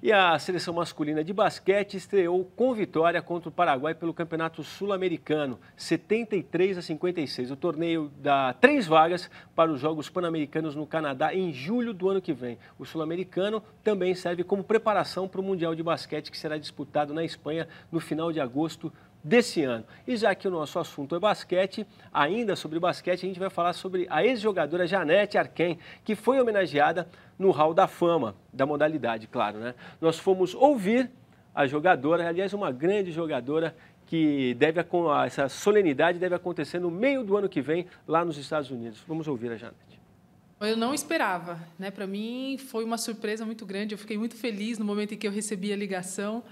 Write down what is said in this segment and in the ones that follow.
E a seleção masculina de basquete estreou com vitória contra o Paraguai pelo Campeonato Sul-Americano, 73 a 56. O torneio dá três vagas para os Jogos Pan-Americanos no Canadá em julho do ano que vem. O Sul-Americano também serve como preparação para o Mundial de Basquete que será disputado na Espanha no final de agosto desse ano. E já que o nosso assunto é basquete, ainda sobre basquete, a gente vai falar sobre a ex-jogadora Janete Arquem, que foi homenageada no Hall da Fama da modalidade, claro, né? Nós fomos ouvir a jogadora, aliás, uma grande jogadora que deve essa solenidade deve acontecer no meio do ano que vem lá nos Estados Unidos. Vamos ouvir a Janet. Eu não esperava, né? Para mim foi uma surpresa muito grande. Eu fiquei muito feliz no momento em que eu recebi a ligação.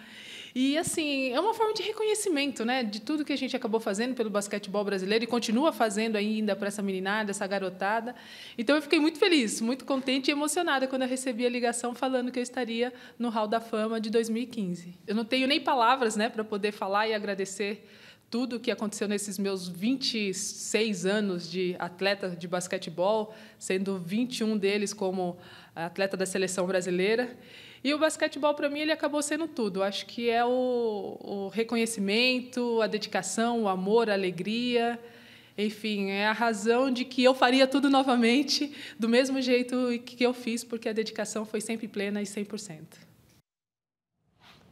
E, assim, é uma forma de reconhecimento, né? De tudo que a gente acabou fazendo pelo basquetebol brasileiro e continua fazendo ainda para essa meninada, essa garotada. Então, eu fiquei muito feliz, muito contente e emocionada quando eu recebi a ligação falando que eu estaria no Hall da Fama de 2015. Eu não tenho nem palavras né, para poder falar e agradecer tudo o que aconteceu nesses meus 26 anos de atleta de basquetebol, sendo 21 deles como atleta da seleção brasileira. E o basquetebol, para mim, ele acabou sendo tudo. Acho que é o, o, reconhecimento, a dedicação, o amor, a alegria. Enfim, é a razão de que eu faria tudo novamente, do mesmo jeito que eu fiz, porque a dedicação foi sempre plena e 100%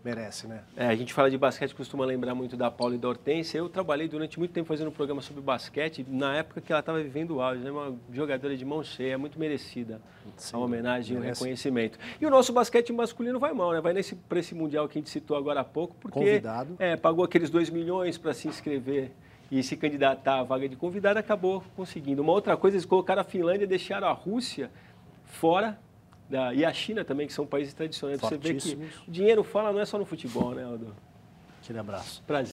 merece, né? É, a gente fala de basquete, costuma lembrar muito da Paula e da Hortência. Eu trabalhei durante muito tempo fazendo um programa sobre basquete, na época que ela estava vivendo o auge, né? Uma jogadora de mão cheia, muito merecida Sim, homenagem um reconhecimento. E o nosso basquete masculino vai mal, né? Vai nesse, para esse Mundial que a gente citou agora há pouco, porque Convidado. É, pagou aqueles 2 milhões para se inscrever e se candidatar à vaga de convidado, acabou conseguindo. Uma outra coisa, eles colocaram a Finlândia, deixaram a Rússia fora da, e a China também, que são países tradicionais. Você vê que o dinheiro fala não é só no futebol, né, Aldo? Aquele abraço. Prazer.